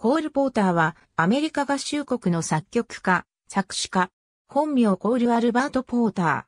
コール・ポーターはアメリカ合衆国の作曲家、作詞家、本名コール・アルバート・ポーター。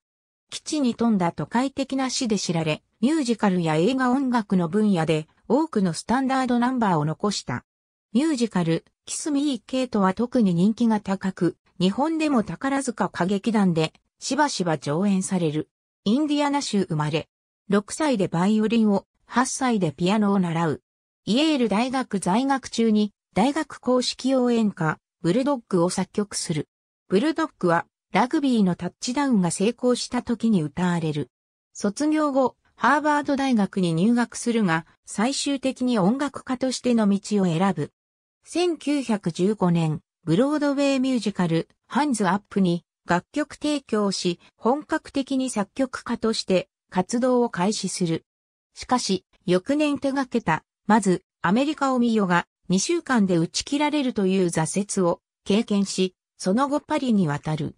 基地に富んだ都会的な詩で知られ、ミュージカルや映画音楽の分野で多くのスタンダードナンバーを残した。ミュージカル、キスミー・ケイトは特に人気が高く、日本でも宝塚歌劇団でしばしば上演される。インディアナ州生まれ。6歳でバイオリンを、8歳でピアノを習う。イエール大学在学中に大学公式応援歌、ブルドッグを作曲する。ブルドッグは、ラグビーのタッチダウンが成功した時に歌われる。卒業後、ハーバード大学に入学するが、最終的に音楽家としての道を選ぶ。1915年、ブロードウェイミュージカル、ハンズアップに楽曲提供し、本格的に作曲家として活動を開始する。しかし、翌年手掛けた、まず、アメリカを見よが、2週間で打ち切られるという挫折を経験し、その後パリに渡る。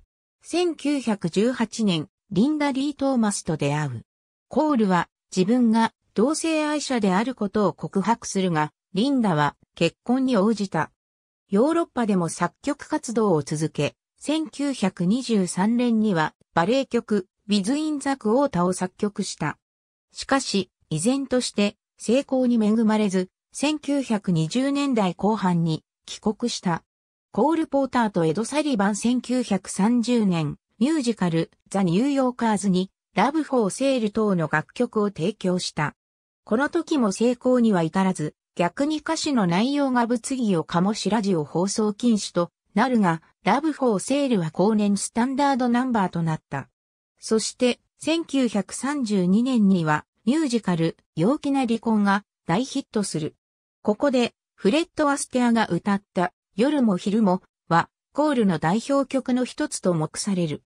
1918年、リンダ・リー・トーマスと出会う。コールは自分が同性愛者であることを告白するが、リンダは結婚に応じた。ヨーロッパでも作曲活動を続け、1923年にはバレエ曲ビズ・イン・ザ・クオータを作曲した。しかし、依然として成功に恵まれず、1920年代後半に帰国した。コール・ポーターとエド・サリバン1930年、ミュージカル、ザ・ニューヨーカーズに、ラブ・フォー・セール等の楽曲を提供した。この時も成功には至らず、逆に歌詞の内容が物議を醸しラジオ放送禁止となるが、ラブ・フォー・セールは後年スタンダードナンバーとなった。そして、1932年には、ミュージカル、陽気な離婚が大ヒットする。ここで、フレッド・アステアが歌った、夜も昼も、は、コールの代表曲の一つと目される。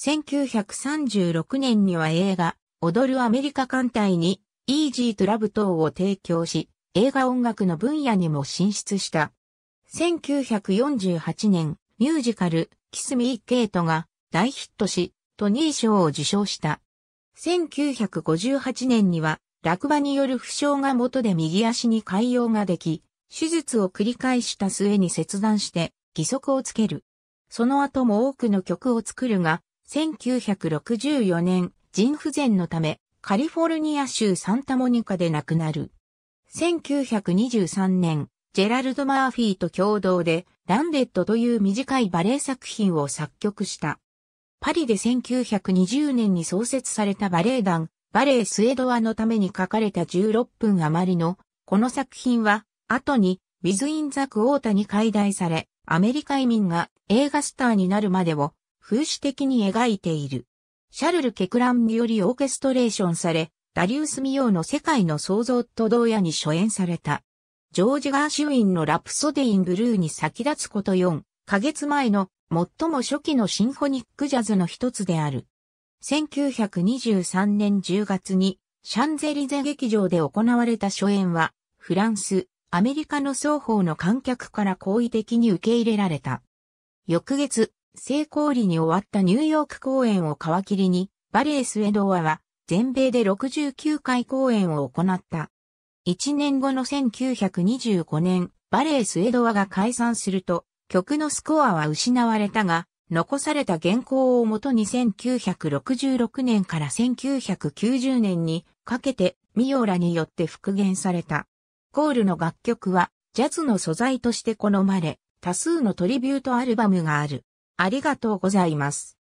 1936年には映画、踊るアメリカ艦隊に、イージートラブ等を提供し、映画音楽の分野にも進出した。1948年、ミュージカル、キスミー・ケイトが大ヒットし、トニー賞を受賞した。1958年には、落馬による負傷が元で右足に潰瘍ができ、手術を繰り返した末に切断して義足をつける。その後も多くの曲を作るが、1964年、腎不全のため、カリフォルニア州サンタモニカで亡くなる。1923年、ジェラルド・マーフィーと共同で、ランデットという短いバレエ作品を作曲した。パリで1920年に創設されたバレエ団、バレエスエドアのために書かれた16分余りの、この作品は、後に、ウィズ・イン・ザ・ク・オータに解体され、アメリカ移民が映画スターになるまでを、風刺的に描いている。シャルル・ケクランによりオーケストレーションされ、ダリウス・ミヨーの世界の創造と同夜に初演された。ジョージ・ガーシュウィンのラプソデイン・ブルーに先立つこと4、ヶ月前の最も初期のシンフォニックジャズの一つである。1923年10月にシャンゼリゼ劇場で行われた初演は、フランス、アメリカの双方の観客から好意的に受け入れられた。翌月、成功裏に終わったニューヨーク公演を皮切りに、バレエスエドワは全米で69回公演を行った。1年後の1925年、バレエスエドワが解散すると、曲のスコアは失われたが、残された原稿をもとに1966年から1990年にかけてミオラによって復元された。コールの楽曲はジャズの素材として好まれ、多数のトリビュートアルバムがある。ありがとうございます。